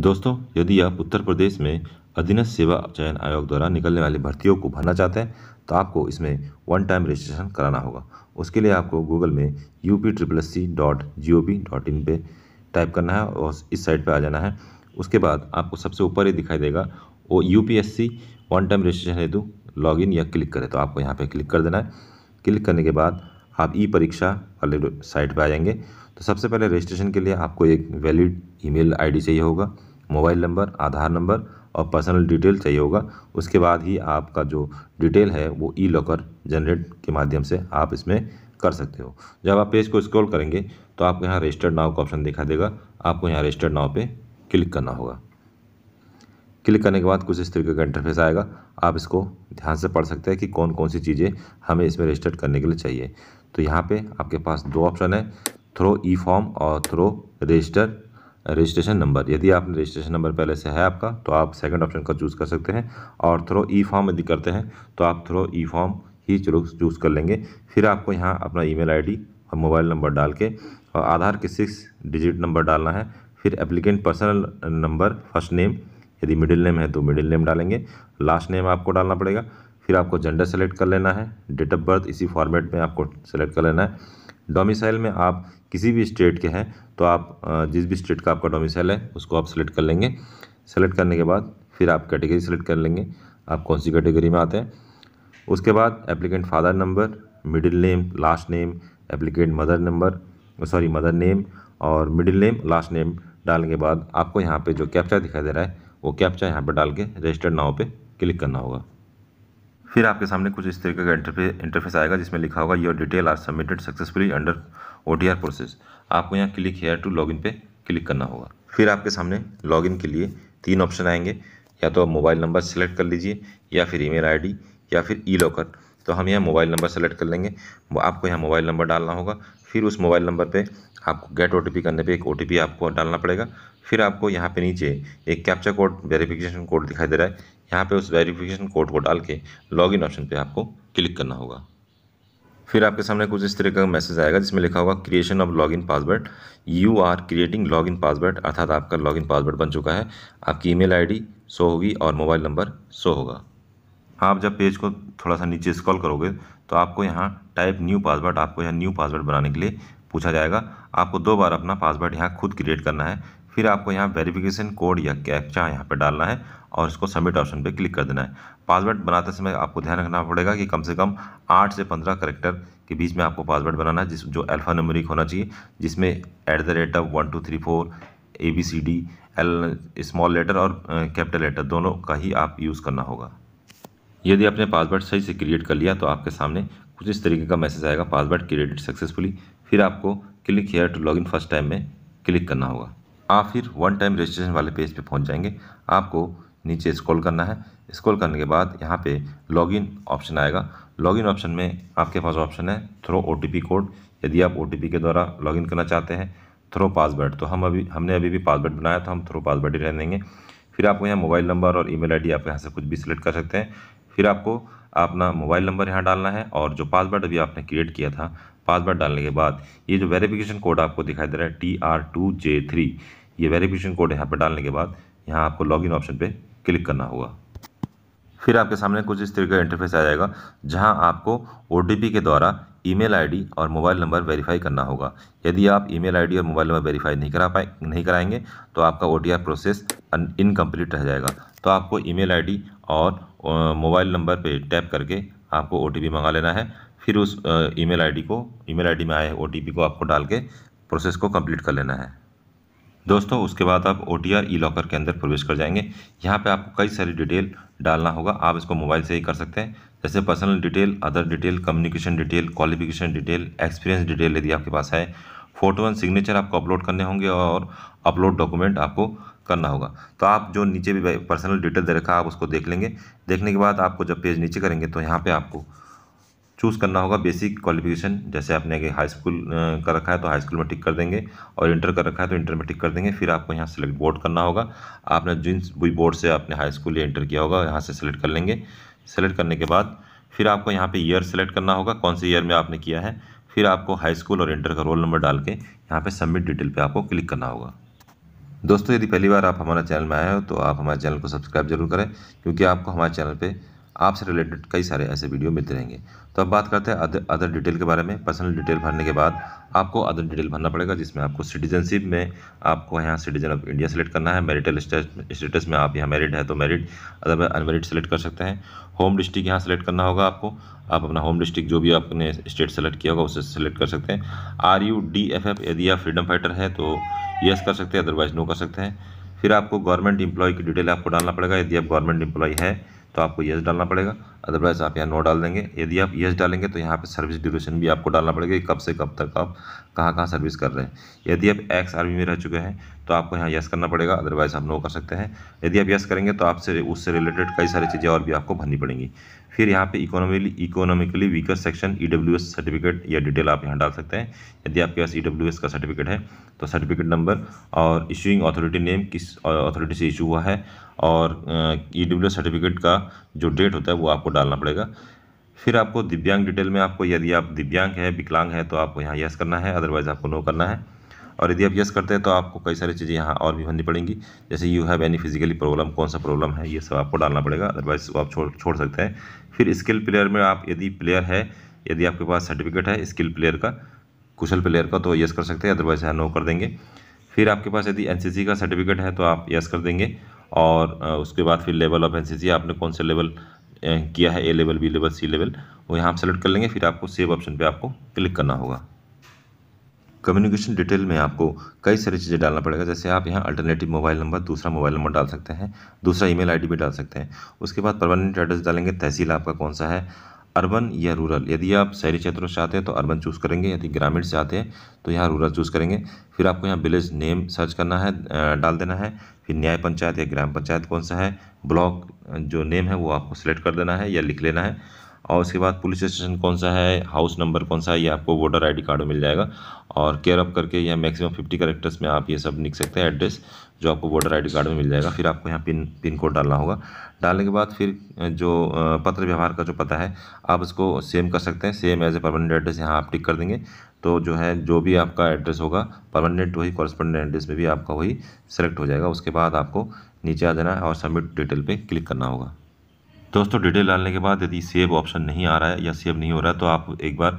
दोस्तों यदि आप उत्तर प्रदेश में अधीनस्थ सेवा चयन आयोग द्वारा निकलने वाली भर्तियों को भरना चाहते हैं तो आपको इसमें वन टाइम रजिस्ट्रेशन कराना होगा उसके लिए आपको गूगल में U P triple C dot G O V dot in पर टाइप करना है और इस साइट पर आ जाना है उसके बाद आपको सबसे ऊपर ही दिखाई देगा वो U P S C one time registration हेतु इन या क्लिक करें तो आपको यहाँ पर क्लिक कर देना है क्लिक करने के बाद आप ई परीक्षा वाले साइट पर आ जाएंगे तो सबसे पहले रजिस्ट्रेशन के लिए आपको एक वैलिड ईमेल आईडी चाहिए होगा मोबाइल नंबर आधार नंबर और पर्सनल डिटेल चाहिए होगा उसके बाद ही आपका जो डिटेल है वो ई लॉकर जनरेट के माध्यम से आप इसमें कर सकते हो जब आप पेज को स्क्रॉल करेंगे तो आपको यहाँ रजिस्टर्ड नाव का ऑप्शन दिखा देगा आपको यहाँ रजिस्टर्ड नाव पे क्लिक करना होगा क्लिक करने के बाद कुछ इस तरीके का इंटरफेस आएगा आप इसको ध्यान से पढ़ सकते हैं कि कौन कौन सी चीज़ें हमें इसमें रजिस्टर्ड करने के लिए चाहिए तो यहाँ पे आपके पास दो ऑप्शन है थ्रो ई फॉर्म और थ्रो रजिस्टर रजिस्ट्रेशन नंबर यदि आपने रजिस्ट्रेशन नंबर पहले से है आपका तो आप सेकंड ऑप्शन का चूज़ कर सकते हैं और थ्रो ई फॉर्म यदि करते हैं तो आप थ्रो ई फॉर्म ही चूज़ कर लेंगे फिर आपको यहाँ अपना ई मेल और मोबाइल नंबर डाल के और आधार के सिक्स डिजिट नंबर डालना है फिर applicant personal number first name यदि मिडिल नेम है तो मिडिल नेम डालेंगे लास्ट नेम आपको डालना पड़ेगा फिर आपको जेंडर सेलेक्ट कर लेना है डेट ऑफ बर्थ इसी फॉर्मेट में आपको सेलेक्ट कर लेना है डोमिसाइल में आप किसी भी स्टेट के हैं तो आप जिस भी स्टेट का आपका डोमिसाइल है उसको आप सेलेक्ट कर लेंगे सेलेक्ट करने के बाद फिर आप कैटेगरी सेलेक्ट कर लेंगे आप कौन सी कैटेगरी में आते हैं उसके बाद applicant father number middle name last name applicant mother number sorry mother name और मिडिल नेम लास्ट नेम डालने के बाद आपको यहाँ पे जो कैप्चा दिखाई दे रहा है वो कैप्चा यहाँ पर डाल के रजिस्टर्ड नाव पे क्लिक करना होगा फिर आपके सामने कुछ इस तरीके का इंटरफेस इंटरफेस आएगा जिसमें लिखा होगा your detail are submitted successfully under o process आपको यहाँ क्लिक हेयर टू लॉगिन पे क्लिक करना होगा फिर आपके सामने लॉगिन के लिए तीन ऑप्शन आएंगे या तो आप मोबाइल नंबर सेलेक्ट कर लीजिए या फिर ईमेल आईडी या फिर ई लॉकर तो हम यहाँ मोबाइल नंबर सेलेक्ट कर लेंगे आपको यहाँ मोबाइल नंबर डालना होगा फिर उस मोबाइल नंबर पर आपको गेट ओ करने पर एक ओ आपको डालना पड़ेगा फिर आपको यहाँ पे नीचे एक कैप्चा कोड वेरिफिकेशन कोड दिखाई दे रहा है यहाँ पे उस वेरिफिकेशन कोड को डाल के लॉगिन ऑप्शन पे आपको क्लिक करना होगा फिर आपके सामने कुछ इस तरह का मैसेज आएगा जिसमें लिखा होगा creation of login password you are creating login password अर्थात आपका लॉगिन पासवर्ड बन चुका है आपकी ईमेल आईडी शो होगी और मोबाइल नंबर शो होगा आप जब पेज को थोड़ा सा नीचे स्क्रॉल करोगे तो आपको यहाँ टाइप न्यू पासवर्ड आपको यहाँ न्यू पासवर्ड बनाने के लिए पूछा जाएगा आपको दो बार अपना पासवर्ड यहाँ खुद क्रिएट करना है फिर आपको यहाँ वेरिफिकेशन कोड या कैप्चा यहाँ पर डालना है और इसको सबमिट ऑप्शन पे क्लिक कर देना है पासवर्ड बनाते समय आपको ध्यान रखना पड़ेगा कि कम से कम आठ से पंद्रह करेक्टर के बीच में आपको पासवर्ड बनाना है जिस जो अल्फ़ा नंबरिक होना चाहिए जिसमें at the rate of one two three four A B C D L small letter और कैपिटल लेटर दोनों का ही आप यूज़ करना होगा यदि आपने पासवर्ड सही से क्रिएट कर लिया तो आपके सामने कुछ इस तरीके का मैसेज आएगा पासवर्ड क्रिएटेड सक्सेसफुली फिर आपको click here to log first time में क्लिक करना होगा आप फिर वन टाइम रजिस्ट्रेशन वाले पेज पे पहुंच जाएंगे आपको नीचे स्क्रॉल करना है स्क्रॉल करने के बाद यहाँ पे लॉगिन ऑप्शन आएगा लॉगिन ऑप्शन में आपके पास ऑप्शन है थ्रो ओ कोड यदि आप ओ के द्वारा लॉगिन करना चाहते हैं थ्रो पासवर्ड तो हम अभी हमने अभी भी पासवर्ड बनाया तो हम थ्रो पासवर्ड ही रहने देंगे फिर आपको यहाँ मोबाइल नंबर और ई मेल आप यहाँ से कुछ भी सिलेक्ट कर सकते हैं फिर आपको अपना मोबाइल नंबर यहाँ डालना है और जो पासवर्ड अभी आपने क्रिएट किया था पासवर्ड डालने के बाद ये जो वेरिफिकेशन कोड आपको दिखाई दे रहा है T R two J three ये वेरिफिकेशन कोड यहाँ पर डालने के बाद यहाँ आपको लॉगिन ऑप्शन पर क्लिक करना होगा फिर आपके सामने कुछ इस तरह का इंटरफेस आ जाएगा जहाँ आपको ओ के द्वारा ईमेल आईडी और मोबाइल नंबर वेरीफाई करना होगा यदि आप ईमेल आईडी और मोबाइल नंबर वेरीफाई नहीं करा पाए नहीं कराएंगे तो आपका ओ प्रोसेस इनकम्प्लीट रह जाएगा तो आपको ईमेल आईडी और मोबाइल नंबर पे टैप करके आपको ओ मंगा लेना है फिर उस ईमेल आईडी को ईमेल आईडी में आए ओ को आपको डाल के प्रोसेस को कम्प्लीट कर लेना है दोस्तों उसके बाद आप O T R E locker के अंदर प्रवेश कर जाएंगे यहाँ पे आपको कई सारी डिटेल डालना होगा आप इसको मोबाइल से ही कर सकते हैं जैसे personal detail other detail communication detail qualification detail experience detail यदि आपके पास है फ़ोटो एंड सिग्नेचर आपको अपलोड करने होंगे और अपलोड डॉक्यूमेंट आपको करना होगा तो आप जो नीचे भी पर्सनल डिटेल दे रखा आप उसको देख लेंगे देखने के बाद आपको जब पेज नीचे करेंगे तो यहाँ पर आपको चूज़ करना होगा बेसिक क्वालिफिकेशन जैसे आपने अगर हाई स्कूल कर रखा है तो हाई स्कूल में टिक कर देंगे और इंटर कर रखा है तो इंटर में टिक कर देंगे फिर आपको यहाँ सेलेक्ट बोर्ड करना होगा आपने जिन भी बोर्ड से आपने हाई स्कूल या इंटर किया होगा यहाँ से सेलेक्ट कर लेंगे सेलेक्ट करने के बाद फिर आपको यहाँ पर ईयर सेलेक्ट करना होगा कौन से ईयर में आपने किया है फिर आपको हाई स्कूल और इंटर का रोल नंबर डाल के यहाँ पर सबमिट डिटेल पर आपको क्लिक करना होगा दोस्तों यदि पहली बार आप हमारे चैनल में आए हो तो आप हमारे चैनल को सब्सक्राइब जरूर करें क्योंकि आपको हमारे चैनल पर आपसे रिलेटेड कई सारे ऐसे वीडियो मिलते रहेंगे तो अब बात करते हैं अदर डिटेल के बारे में पर्सनल डिटेल भरने के बाद आपको अदर डिटेल भरना पड़ेगा जिसमें आपको सिटीजनशिप में आपको यहाँ सिटीजन ऑफ इंडिया सेलेक्ट करना है मैरिटल स्टेटस में आप यहाँ मेरिड है तो मेरिड अदर अनमेरिड सेलेक्ट कर सकते हैं होम डिस्ट्रिक्ट यहाँ सेलेक्ट करना होगा आपको आप अपना होम डिस्ट्रिक्ट जो भी आपने स्टेट सेलेक्ट किया होगा उसे सेलेक्ट कर सकते हैं R U D F F यदि आप फ्रीडम फाइटर है तो यस कर सकते हैं अदरवाइज नो कर सकते हैं फिर आपको गवर्नमेंट इंप्लॉय की डिटेल आपको डालना पड़ेगा यदि आप गवर्नमेंट इंप्लॉय है तो आपको येस डालना पड़ेगा अदरवाइज़ आप यहाँ नो डाल देंगे यदि आप येस डालेंगे तो यहाँ पे सर्विस ड्यूरेशन भी आपको डालना पड़ेगा कि कब से कब तक आप कहाँ कहाँ सर्विस कर रहे हैं यदि आप एक्स आर्मी में रह चुके हैं तो आपको यहाँ यस करना पड़ेगा अदरवाइज़ हम नो कर सकते हैं यदि आप यस करेंगे तो आपसे उससे रिलेटेड कई सारी चीज़ें और भी आपको भरनी पड़ेंगी फिर यहाँ पे economically economically weaker section E certificate या डिटेल आप यहाँ डाल सकते हैं यदि आपके पास ई e का सर्टिफिकेट है तो सर्टिफिकेट नंबर और इशूइंग अथॉरिटी नेम किस अथॉरिटी से इशू हुआ है और ई सर्टिफिकेट e का जो डेट होता है वो आपको डालना पड़ेगा फिर आपको दिव्यांग डिटेल में आपको यदि आप दिव्यांग है विकलांग है तो आपको यहाँ यस करना है अदरवाइज़ आपको नो करना है और यदि आप यस करते हैं तो आपको कई सारी चीज़ें यहाँ और भी भरनी पड़ेंगी जैसे you have any physically problem कौन सा प्रॉब्लम है ये सब आपको डालना पड़ेगा अदरवाइज आप छोड़ छोड़ सकते हैं फिर स्किल प्लेयर में आप यदि प्लेयर है यदि आपके पास सर्टिफिकेट है स्किल प्लेयर का कुशल प्लेयर का तो यस कर सकते हैं अदरवाइज यहाँ नो कर देंगे फिर आपके पास यदि एन का सर्टिफिकेट है तो आप यस कर देंगे और उसके बाद फिर लेवल ऑफ एन आपने कौन सा लेवल किया है A level B level C level वो यहाँ आप सेलेक्ट कर लेंगे फिर आपको सेव ऑप्शन पे आपको क्लिक करना होगा कम्युनिकेशन डिटेल में आपको कई सारी चीज़ें डालना पड़ेगा जैसे आप यहाँ अल्टरनेटिव मोबाइल नंबर दूसरा मोबाइल नंबर डाल सकते हैं दूसरा ईमेल आईडी भी डाल सकते हैं उसके बाद परमानेंट एड्रेस डालेंगे तहसील आपका कौन सा है अर्बन या रूरल यदि आप शहरी क्षेत्रों से आते हैं तो अर्बन चूज़ करेंगे यदि ग्रामीण से आते हैं तो यहाँ रूरल चूज़ करेंगे फिर आपको यहाँ विलेज नेम सर्च करना है डाल देना है फिर न्याय पंचायत या ग्राम पंचायत कौन सा है ब्लॉक जो नेम है वो आपको सिलेक्ट कर देना है या लिख लेना है और उसके बाद पुलिस स्टेशन कौन सा है हाउस नंबर कौन सा है ये आपको वोटर आईडी कार्ड में मिल जाएगा और केयर अप करके या मैक्सिमम फिफ्टी करेक्टर्स में आप ये सब लिख सकते हैं एड्रेस जो आपको वोटर आईडी कार्ड में मिल जाएगा फिर आपको यहाँ पिन पिन कोड डालना होगा डालने के बाद फिर जो पत्र व्यवहार का जो पता है आप उसको सेम कर सकते हैं same as a permanent address यहाँ आप टिक कर देंगे तो जो है जो भी आपका एड्रेस होगा परमानेंट वही कॉरस्पॉन्डेंट एड्रेस में भी आपका वही सेलेक्ट हो जाएगा उसके बाद आपको नीचे आ जाना है और सबमिट डिटेल पे क्लिक करना होगा दोस्तों डिटेल डालने के बाद यदि सेव ऑप्शन नहीं आ रहा है या सेव नहीं हो रहा है तो आप एक बार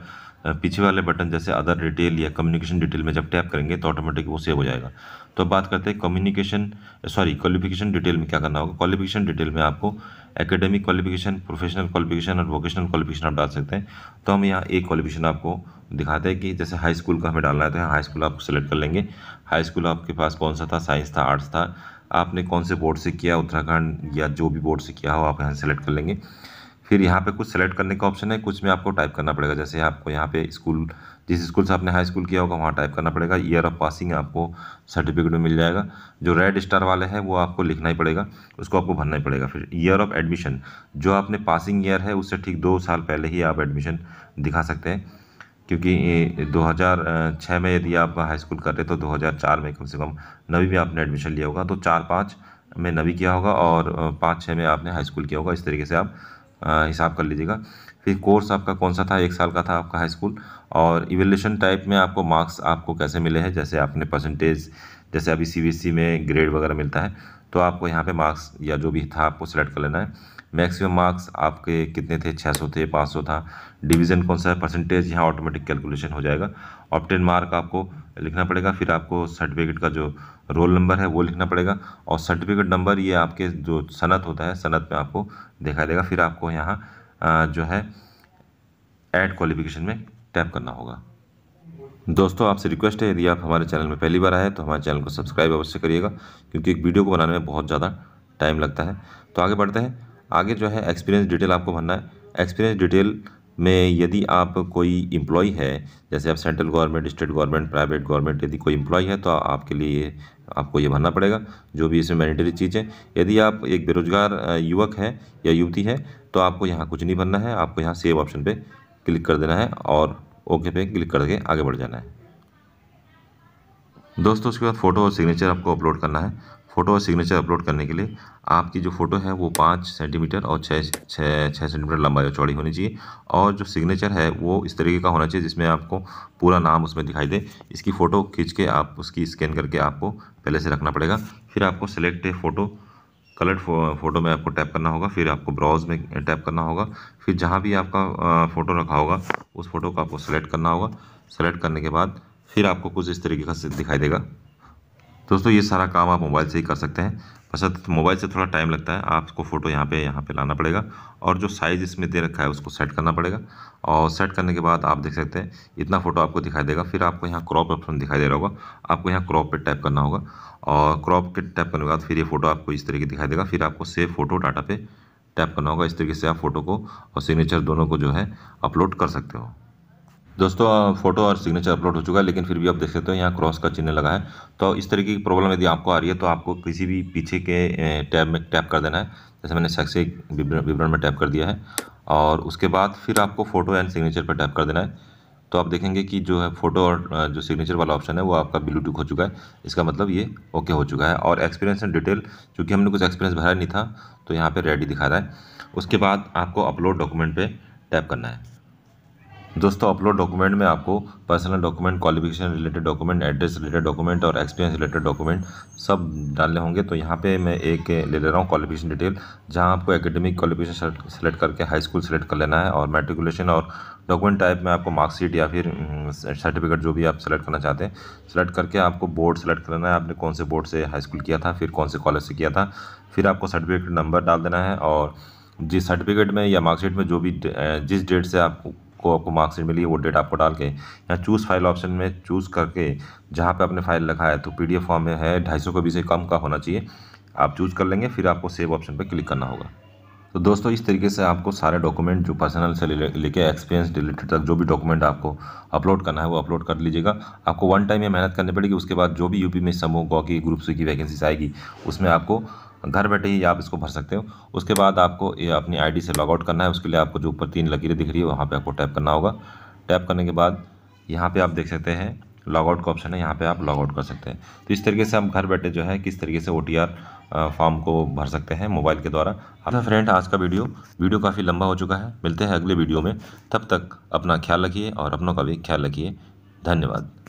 पीछे वाले बटन जैसे अदर डिटेल या कम्युनिकेशन डिटेल में जब टैप करेंगे तो ऑटोमेटिक वो सेव हो जाएगा तो बात करते हैं कम्युनिकेशन सॉरी क्वालिफिकेशन डिटेल में क्या करना होगा क्वालिफिकेशन डिटेल में आपको एकेडमिक क्वालिफिकेशन प्रोफेशनल क्वालिफिकेशन और वोकेशनल क्वालिफिकेशन आप डाल सकते हैं तो हम यहाँ एक क्वालिफिकेशन आपको दिखाते हैं कि जैसे हाई स्कूल का हमें डालना है तो हाई स्कूल आप सेलेक्ट कर लेंगे हाई स्कूल आपके पास कौन सा था साइंस था आर्ट्स था आपने कौन से बोर्ड से किया उत्तराखंड या जो भी बोर्ड से किया हो आप यहाँ सेलेक्ट कर लेंगे फिर यहाँ पे कुछ सेलेक्ट करने का ऑप्शन है कुछ में आपको टाइप करना पड़ेगा जैसे आपको यहाँ पे स्कूल जिस स्कूल से आपने हाई स्कूल किया होगा वहाँ टाइप करना पड़ेगा ईयर ऑफ पासिंग आपको सर्टिफिकेट में मिल जाएगा जो रेड स्टार वाले हैं वो आपको लिखना ही पड़ेगा उसको आपको भरना ही पड़ेगा फिर ईयर ऑफ एडमिशन जो आपने पासिंग ईयर है उससे ठीक दो साल पहले ही आप एडमिशन दिखा सकते हैं क्योंकि 2006 में यदि आप हाई स्कूल कर रहे तो 2004 में कम से कम नवी में आपने एडमिशन लिया होगा तो चार पाँच में नवी किया होगा और पाँच छः में आपने हाई स्कूल किया होगा इस तरीके से आप हिसाब कर लीजिएगा फिर कोर्स आपका कौन सा था एक साल का था आपका हाई स्कूल और इवेल्यूशन टाइप में आपको मार्क्स आपको कैसे मिले हैं जैसे आपने परसेंटेज जैसे अभी सी e में ग्रेड वगैरह मिलता है तो आपको यहाँ पे मार्क्स या जो भी था आपको सेलेक्ट कर लेना है मैक्सिमम मार्क्स आपके कितने थे 600 थे 500 था डिवीजन कौन सा है परसेंटेज यहाँ ऑटोमेटिक कैलकुलेशन हो जाएगा ऑप्टेन मार्क आपको लिखना पड़ेगा फिर आपको सर्टिफिकेट का जो रोल नंबर है वो लिखना पड़ेगा और सर्टिफिकेट नंबर ये आपके जो सनत होता है सनत में आपको देखा देगा फिर आपको यहाँ जो है एड क्वालिफिकेशन में टैप करना होगा दोस्तों आपसे रिक्वेस्ट है यदि आप हमारे चैनल में पहली बार आए तो हमारे चैनल को सब्सक्राइब अवश्य करिएगा क्योंकि एक वीडियो को बनाने में बहुत ज़्यादा टाइम लगता है तो आगे बढ़ते हैं आगे जो है एक्सपीरियंस डिटेल आपको भरना है एक्सपीरियंस डिटेल में यदि आप कोई इम्प्लॉई है जैसे आप central government state government private government यदि कोई इम्प्लॉई है तो आपके लिए आपको ये भरना पड़ेगा जो भी इसमें मैंडेटरी चीज़ें यदि आप एक बेरोजगार युवक हैं या युवती है तो आपको यहाँ कुछ नहीं भरना है आपको यहाँ सेव ऑप्शन पर क्लिक कर देना है और ओके पे क्लिक करके आगे बढ़ जाना है दोस्तों उसके बाद फ़ोटो और सिग्नेचर आपको अपलोड करना है फ़ोटो और सिग्नेचर अपलोड करने के लिए आपकी जो फ़ोटो है वो पाँच सेंटीमीटर और छः छः छः सेंटीमीटर लंबाई और चौड़ी होनी चाहिए और जो सिग्नेचर है वो इस तरीके का होना चाहिए जिसमें आपको पूरा नाम उसमें दिखाई दे इसकी फ़ोटो खींच के आप उसकी स्कैन करके आपको पहले से रखना पड़ेगा फिर आपको सेलेक्ट फ़ोटो कलर्ड फ़ोटो में आपको टैप करना होगा फिर आपको ब्राउज में टैप करना होगा फिर जहाँ भी आपका फ़ोटो रखा होगा उस फ़ोटो को आपको सेलेक्ट करना होगा सेलेक्ट करने के बाद फिर आपको कुछ इस तरीके का दिखाई देगा दोस्तों ये सारा काम आप मोबाइल से ही कर सकते हैं बस तो मोबाइल से थोड़ा टाइम लगता है आपको फ़ोटो यहाँ पे यहाँ पे लाना पड़ेगा और जो साइज़ इसमें दे रखा है उसको सेट करना पड़ेगा और सेट करने के बाद आप देख सकते हैं इतना फ़ोटो आपको दिखाई देगा फिर आपको यहाँ क्रॉप ऑप्शन दिखाई दे रहा होगा आपको यहाँ क्रॉप पे टैप करना होगा और क्रॉप के टैप करने के बाद फिर ये फ़ोटो आपको इस तरीके दिखाई देगा फिर आपको सेव फ़ोटो डाटा पे टैप करना होगा इस तरीके से आप फ़ोटो को और सिग्नेचर दोनों को जो है अपलोड कर सकते हो दोस्तों फोटो और सिग्नेचर अपलोड हो चुका है लेकिन फिर भी आप देख सकते हो यहाँ क्रॉस का चिन्ह लगा है तो इस तरीके की प्रॉब्लम यदि आपको आ रही है तो आपको किसी भी पीछे के टैब में टैप कर देना है जैसे मैंने सेक्से विवरण में टैप कर दिया है और उसके बाद फिर आपको फ़ोटो एंड सिग्नेचर पर टैप कर देना है तो आप देखेंगे कि जो है फ़ोटो और जो सिग्नेचर वाला ऑप्शन है वो आपका ब्लूटूथ हो चुका है इसका मतलब ये ओके हो चुका है और एक्सपीरियंस एंड डिटेल चूँकि हमने कुछ एक्सपीरियंस भरा नहीं था तो यहाँ पर रेडी दिखा रहा है उसके बाद आपको अपलोड डॉक्यूमेंट पर टैप करना है दोस्तों अपलोड डॉक्यूमेंट में आपको personal document qualification related document address related document और एक्सपीरियंस रिलेटेड डॉक्यूमेंट सब डालने होंगे तो यहाँ पे मैं एक ले ले रहा हूँ क्वालिफिकेशन डिटेल जहाँ आपको एकेडमिक क्वालिफिकेशन सेलेक्ट करके हाई स्कूल सेलेक्ट कर लेना है और मेट्रिकुलेशन और डॉक्यूमेंट टाइप में आपको मार्कशीट या फिर सर्टिफिकेट हम्म, जो भी आप सेलेक्ट करना चाहते हैं सेलेक्ट करके आपको बोर्ड सेलेक्ट कर लेना है आपने कौन से बोर्ड से हाई स्कूल किया था फिर कौन से कॉलेज से किया था फिर आपको सर्टिफिकेट नंबर डाल देना है और जिस सर्टिफिकेट में या मार्कशीट में जो भी जिस डेट से आप को आपको मार्कशीट मिली है वो डेट आपको डाल के यहाँ चूज़ फाइल ऑप्शन में चूज़ करके जहाँ पे आपने फाइल लिखा है तो पीडीएफ फॉर्म में है ढाई सौ से कम का होना चाहिए आप चूज़ कर लेंगे फिर आपको सेव ऑप्शन पर क्लिक करना होगा तो दोस्तों इस तरीके से आपको सारे डॉक्यूमेंट जो पर्सनल से लेके एक्सपीरियंस रिलेटेड तक जो भी डॉक्यूमेंट आपको अपलोड करना है वो अपलोड कर लीजिएगा आपको वन टाइम ये मेहनत करनी पड़ेगी उसके बाद जो भी यूपी में समूह गौ की ग्रुप सी की वैकेंसीज आएगी उसमें आपको घर बैठे ही आप इसको भर सकते हो उसके बाद आपको ये अपनी आईडी से लॉग आउट करना है उसके लिए आपको जो ऊपर तीन लकीरें दिख रही है वहाँ पर आपको टैप करना होगा टैप करने के बाद यहाँ पर आप देख सकते हैं लॉगआउट का ऑप्शन है यहाँ पे आप लॉगआउट कर सकते हैं तो इस तरीके से हम घर बैठे जो है किस तरीके से ओ फॉर्म को भर सकते हैं मोबाइल के द्वारा अच्छा तो फ्रेंड आज का वीडियो वीडियो काफ़ी लंबा हो चुका है मिलते हैं अगले वीडियो में तब तक अपना ख्याल रखिए और अपनों का भी ख्याल रखिए धन्यवाद